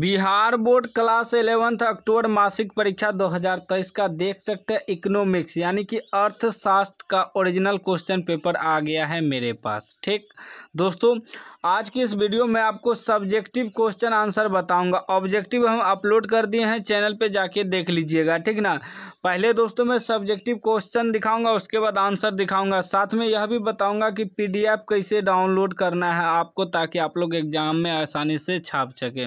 Bihar board class eleventh अक्टूबर मासिक परीक्षा 2023 का देख सकते हैं इकोनॉमिक्स यानी कि अर्थशास्त्र का ओरिजिनल क्वेश्चन पेपर आ गया है मेरे पास ठीक दोस्तों आज की इस वीडियो में आपको सब्जेक्टिव क्वेश्चन आंसर बताऊंगा ऑब्जेक्टिव हम अपलोड कर दिए हैं चैनल पे जाके देख लीजिएगा ठीक ना पहले दोस्तों मैं सब्जेक्टिव क्वेश्चन दिखाऊंगा उसके बाद आंसर दिखाऊंगा साथ में यह भी बताऊंगा कि पीडीएफ कैसे डाउनलोड करना है आपको ताकि आप लोग एग्जाम में आसानी से छाप सकें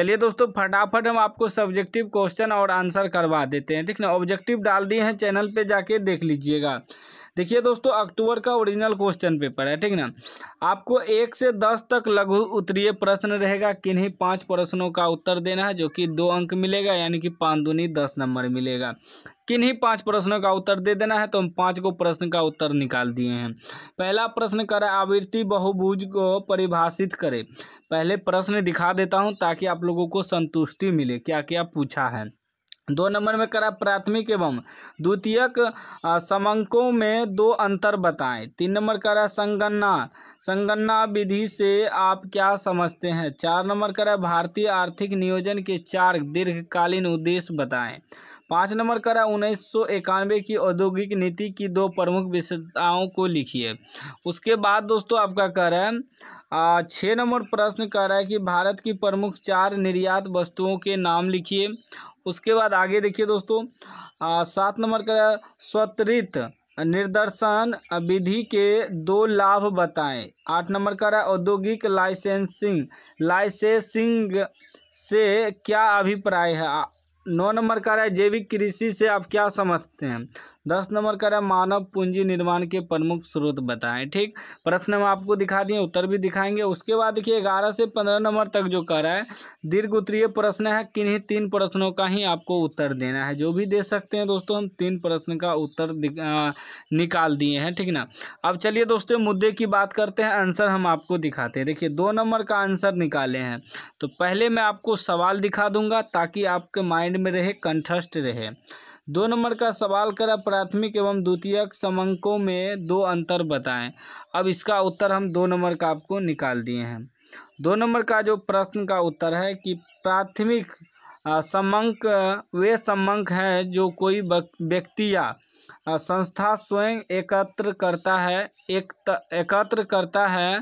चलिए दोस्तों फटाफट हम आपको सब्जेक्टिव क्वेश्चन और आंसर करवा देते हैं ठीक ना ऑब्जेक्टिव डाल दिए हैं चैनल पे जाके देख लीजिएगा देखिए दोस्तों अक्टूबर का ओरिजिनल क्वेश्चन पेपर है ठीक ना आपको एक से दस तक लघु उत्तरीय प्रश्न रहेगा किन्हीं पाँच प्रश्नों का उत्तर देना है जो कि दो अंक मिलेगा यानी कि पाँच दूनी दस नंबर मिलेगा किन्हीं पांच प्रश्नों का उत्तर दे देना है तो हम पांच को प्रश्न का उत्तर निकाल दिए हैं पहला प्रश्न करें आवृत्ति बहुभुज को परिभाषित करें पहले प्रश्न दिखा देता हूं ताकि आप लोगों को संतुष्टि मिले क्या क्या पूछा है दो नंबर में करा प्राथमिक एवं द्वितीयक समंकों में दो अंतर बताएं तीन नंबर करा संगणना संगणना विधि से आप क्या समझते हैं चार नंबर करा भारतीय आर्थिक नियोजन के चार दीर्घकालीन उद्देश्य बताएं पाँच नंबर करा उन्नीस सौ इक्यानवे की औद्योगिक नीति की दो प्रमुख विशेषताओं को लिखिए उसके बाद दोस्तों आपका कर है छः नंबर प्रश्न कर रहा है कि भारत की प्रमुख चार निर्यात वस्तुओं के नाम लिखिए उसके बाद आगे देखिए दोस्तों सात नंबर का स्वतरित निर्दर्शन विधि के दो लाभ बताएं आठ नंबर का रहा औद्योगिक लाइसेंसिंग लाइसेंसिंग से क्या अभिप्राय है नौ नंबर का रहा है जैविक कृषि से आप क्या समझते हैं दस नंबर का रहा है मानव पूंजी निर्माण के प्रमुख स्रोत बताएं ठीक प्रश्न हम आपको दिखा दिए उत्तर भी दिखाएंगे उसके बाद देखिए ग्यारह से पंद्रह नंबर तक जो कर रहा है दीर्घ उत्तरीय प्रश्न है किन्हीं तीन प्रश्नों का ही आपको उत्तर देना है जो भी दे सकते हैं दोस्तों हम तीन प्रश्न का उत्तर निकाल दिए हैं ठीक ना अब चलिए दोस्तों मुद्दे की बात करते हैं आंसर हम आपको दिखाते हैं देखिए दो नंबर का आंसर निकाले हैं तो पहले मैं आपको सवाल दिखा दूंगा ताकि आपके माइंड माइंड में रहे कंठस्थ रहे दो नंबर का सवाल करा प्राथमिक एवं द्वितीयक समंकों में दो अंतर बताएं अब इसका उत्तर हम दो नंबर का आपको निकाल दिए हैं दो नंबर का जो प्रश्न का उत्तर है कि प्राथमिक समंक वे समंक हैं जो कोई व्यक्ति या संस्था स्वयं एकत्र करता है एक एकत्र करता है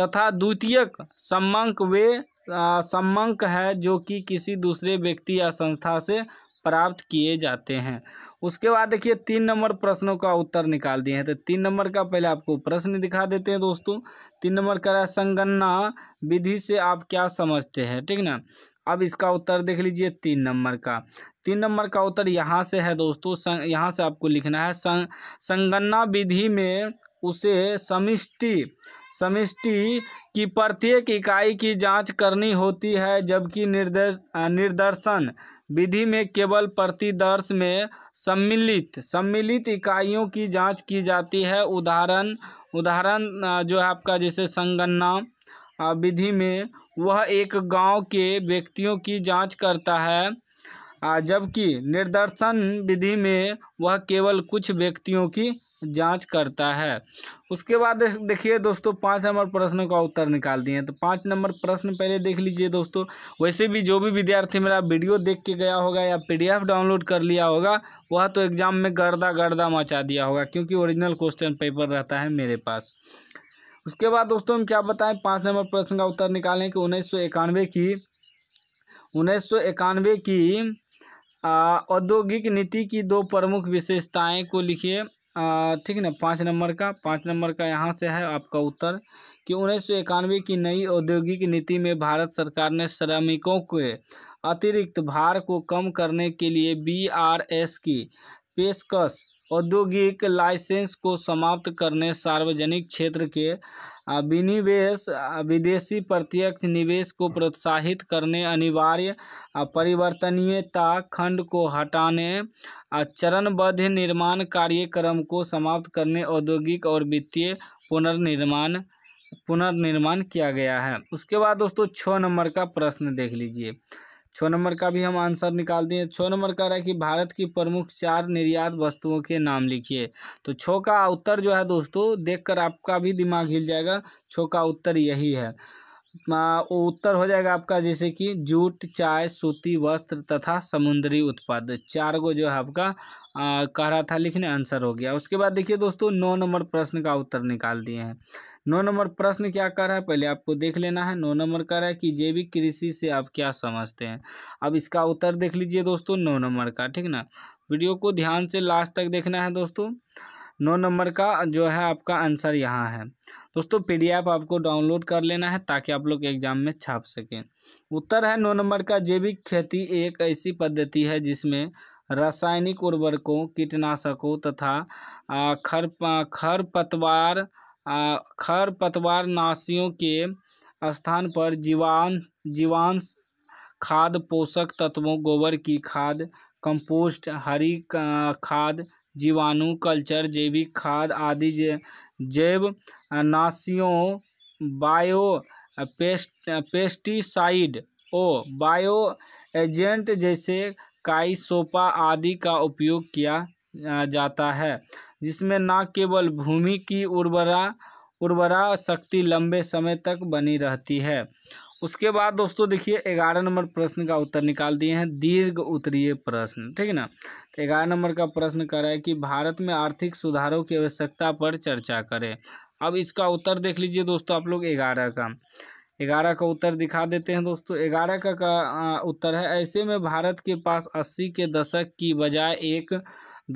तथा द्वितीयक समंक वे सम्मक है जो कि किसी दूसरे व्यक्ति या संस्था से प्राप्त किए जाते हैं उसके बाद देखिए तीन नंबर प्रश्नों का उत्तर निकाल दिए हैं तो तीन नंबर का पहले आपको प्रश्न दिखा देते हैं दोस्तों तीन नंबर का रहा संगणना विधि से आप क्या समझते हैं ठीक ना अब इसका उत्तर देख लीजिए तीन नंबर का तीन नंबर का उत्तर यहाँ से है दोस्तों यहाँ से आपको लिखना है संग संगणना विधि में उसे समिष्टि समिष्टि की प्रत्येक इकाई की जांच करनी होती है जबकि निर्देश निर्दर्शन विधि में केवल प्रतिदर्श में सम्मिलित सम्मिलित इकाइयों की जांच की जाती है उदाहरण उदाहरण जो है आपका जैसे संगणना विधि में वह एक गांव के व्यक्तियों की जांच करता है जबकि निर्दर्शन विधि में वह केवल कुछ व्यक्तियों की जांच करता है उसके बाद देखिए दोस्तों पाँच नंबर प्रश्न का उत्तर निकाल दिए तो पाँच नंबर प्रश्न पहले देख लीजिए दोस्तों वैसे भी जो भी विद्यार्थी मेरा वीडियो देख के गया होगा या पीडीएफ डाउनलोड कर लिया होगा वह तो एग्ज़ाम में गर्दा गर्दा मचा दिया होगा क्योंकि ओरिजिनल क्वेश्चन पेपर रहता है मेरे पास उसके बाद दोस्तों हम क्या बताएं पाँच नंबर प्रश्न का उत्तर निकालें कि उन्नीस की उन्नीस की औद्योगिक नीति की दो प्रमुख विशेषताएं को लिखिए ठीक है ना पाँच नंबर का पाँच नंबर का यहाँ से है आपका उत्तर कि उन्नीस सौ इक्यानवे की नई औद्योगिक नीति में भारत सरकार ने श्रमिकों के अतिरिक्त भार को कम करने के लिए बी आर एस की पेशकश औद्योगिक लाइसेंस को समाप्त करने सार्वजनिक क्षेत्र के विनिवेश विदेशी प्रत्यक्ष निवेश को प्रोत्साहित करने अनिवार्य परिवर्तनीयता खंड को हटाने चरणबद्ध निर्माण कार्यक्रम को समाप्त करने औद्योगिक और वित्तीय पुनर्निर्माण पुनर्निर्माण किया गया है उसके बाद दोस्तों छः नंबर का प्रश्न देख लीजिए छः नंबर का भी हम आंसर निकाल दिए छः नंबर का रहा है कि भारत की प्रमुख चार निर्यात वस्तुओं के नाम लिखिए तो छः का उत्तर जो है दोस्तों देखकर आपका भी दिमाग हिल जाएगा छः का उत्तर यही है उत्तर हो जाएगा आपका जैसे कि जूट चाय सूती वस्त्र तथा समुद्री उत्पाद चार गो जो है आपका कह रहा था लिखने आंसर हो गया उसके बाद देखिए दोस्तों नौ नंबर प्रश्न का उत्तर निकाल दिए हैं नौ नंबर प्रश्न क्या कर रहा है पहले आपको देख लेना है नौ नंबर कर रहा है कि जैविक कृषि से आप क्या समझते हैं अब इसका उत्तर देख लीजिए दोस्तों नौ नंबर का ठीक ना वीडियो को ध्यान से लास्ट तक देखना है दोस्तों नौ नंबर का जो है आपका आंसर यहाँ है दोस्तों पीडीएफ आपको डाउनलोड कर लेना है ताकि आप लोग एग्जाम में छाप सकें उत्तर है नौ नंबर का जैविक खेती एक ऐसी पद्धति है जिसमें रासायनिक उर्वरकों कीटनाशकों तथा खर खरपतवार खरपतवार नाशियों के स्थान पर जीवान जीवांश खाद पोषक तत्वों गोबर की खाद कंपोस्ट हरी खाद जीवाणु कल्चर जैविक खाद आदि जैव नासियों बायो पेस्ट पेस्टिसाइड ओ बायो एजेंट जैसे काईसोपा आदि का उपयोग किया जाता है जिसमें न केवल भूमि की उर्वरा उर्वरा शक्ति लंबे समय तक बनी रहती है उसके बाद दोस्तों देखिए ग्यारह नंबर प्रश्न का उत्तर निकाल दिए हैं दीर्घ उत्तरीय प्रश्न ठीक है ना तो ग्यारह नंबर का प्रश्न रहा है कि भारत में आर्थिक सुधारों की आवश्यकता पर चर्चा करें अब इसका उत्तर देख लीजिए दोस्तों आप लोग ग्यारह का ग्यारह का उत्तर दिखा देते हैं दोस्तों ग्यारह का, का उत्तर है ऐसे में भारत के पास अस्सी के दशक की बजाय एक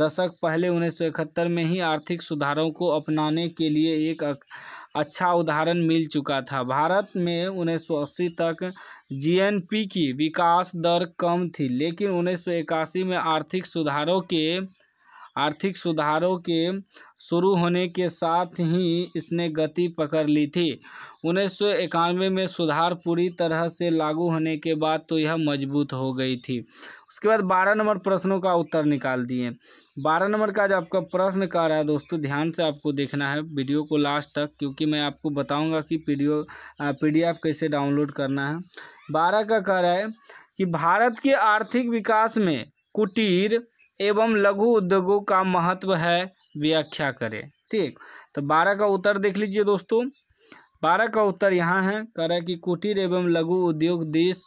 दशक पहले उन्नीस सौ इकहत्तर में ही आर्थिक सुधारों को अपनाने के लिए एक अच्छा उदाहरण मिल चुका था भारत में उन्नीस सौ अस्सी तक जीएनपी की विकास दर कम थी लेकिन उन्नीस सौ इक्यासी में आर्थिक सुधारों के आर्थिक सुधारों के शुरू होने के साथ ही इसने गति पकड़ ली थी उन्नीस सौ इक्यानवे में सुधार पूरी तरह से लागू होने के बाद तो यह मजबूत हो गई थी उसके बाद बारह नंबर प्रश्नों का उत्तर निकाल दिए बारह नंबर का जो आपका प्रश्न कह रहा है दोस्तों ध्यान से आपको देखना है वीडियो को लास्ट तक क्योंकि मैं आपको बताऊंगा कि पीडियो पीडीएफ कैसे डाउनलोड करना है बारह का कह रहा है कि भारत के आर्थिक विकास में कुटीर एवं लघु उद्योगों का महत्व है व्याख्या करें ठीक तो बारह का उत्तर देख लीजिए दोस्तों बारह का उत्तर यहाँ है कह रहा है कि कुटीर एवं लघु उद्योग देश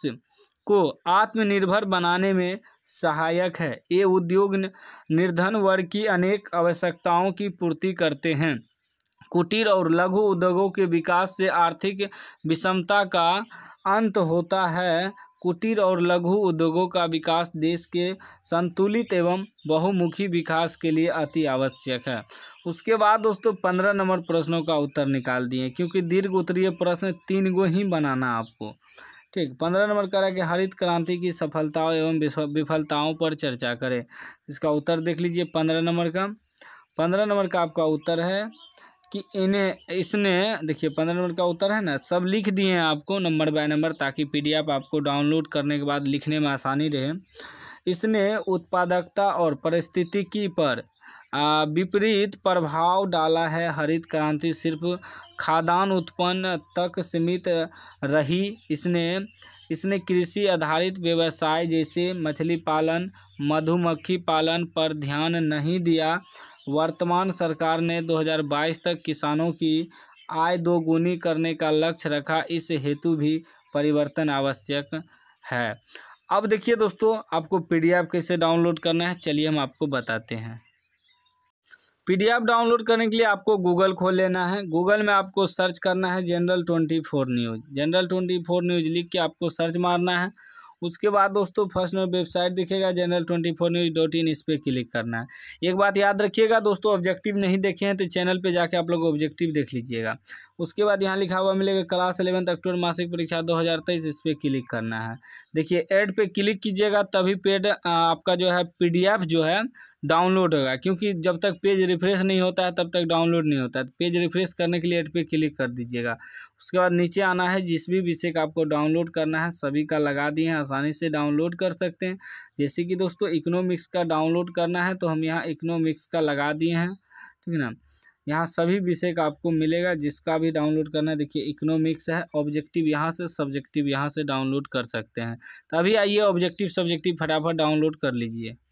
को आत्मनिर्भर बनाने में सहायक है ये उद्योग निर्धन वर्ग की अनेक आवश्यकताओं की पूर्ति करते हैं कुटीर और लघु उद्योगों के विकास से आर्थिक विषमता का अंत होता है कुटीर और लघु उद्योगों का विकास देश के संतुलित एवं बहुमुखी विकास के लिए अति आवश्यक है उसके बाद दोस्तों पंद्रह नंबर प्रश्नों का उत्तर निकाल दिए क्योंकि दीर्घ उत्तरीय प्रश्न तीन गो ही बनाना आपको ठीक पंद्रह नंबर कह रहा है कि हरित क्रांति की सफलताओं एवं विफलताओं पर चर्चा करें इसका उत्तर देख लीजिए पंद्रह नंबर का पंद्रह नंबर का आपका उत्तर है कि इन्हें इसने देखिए पंद्रह नंबर का उत्तर है ना सब लिख दिए हैं आपको नंबर बाय नंबर ताकि पीडीएफ आपको डाउनलोड करने के बाद लिखने में आसानी रहे इसने उत्पादकता और परिस्थितिकी पर विपरीत प्रभाव डाला है हरित क्रांति सिर्फ खादान उत्पन्न तक सीमित रही इसने इसने कृषि आधारित व्यवसाय जैसे मछली पालन मधुमक्खी पालन पर ध्यान नहीं दिया वर्तमान सरकार ने 2022 तक किसानों की आय दोगुनी करने का लक्ष्य रखा इस हेतु भी परिवर्तन आवश्यक है अब देखिए दोस्तों आपको पीडीएफ कैसे डाउनलोड करना है चलिए हम आपको बताते हैं पीडीएफ डाउनलोड करने के लिए आपको गूगल खोल लेना है गूगल में आपको सर्च करना है general twenty four news general twenty four news लिख के आपको सर्च मारना है उसके बाद दोस्तों फर्स्ट में वेबसाइट दिखेगा general twenty four news dot in इस पर क्लिक करना है एक बात याद रखिएगा दोस्तों ऑब्जेक्टिव नहीं देखे हैं तो चैनल पर जाके आप लोग ऑब्जेक्टिव देख लीजिएगा उसके बाद यहाँ लिखा हुआ मिलेगा क्लास एलेवंथ अक्टूबर मासिक परीक्षा दो हज़ार तेईस इस पर क्लिक करना है देखिए एड पे क्लिक कीजिएगा तभी पेड आपका जो है पीडीएफ जो है डाउनलोड होगा क्योंकि जब तक पेज रिफ्रेश नहीं होता है तब तक डाउनलोड नहीं होता है तो पेज रिफ्रेश करने के लिए एड पे क्लिक कर दीजिएगा उसके बाद नीचे आना है जिस भी विषय का आपको डाउनलोड करना है सभी का लगा दिए हैं आसानी से डाउनलोड कर सकते हैं जैसे कि दोस्तों इकोनॉमिक्स का डाउनलोड करना है तो हम यहाँ इकोनॉमिक्स का लगा दिए हैं ठीक है ना यहाँ सभी विषय का आपको मिलेगा जिसका भी डाउनलोड करना है देखिए इकोनॉमिक्स है ऑब्जेक्टिव यहाँ से सब्जेक्टिव यहाँ से डाउनलोड कर सकते हैं तो अभी आइए ऑब्जेक्टिव सब्जेक्टिव फटाफट डाउनलोड कर लीजिए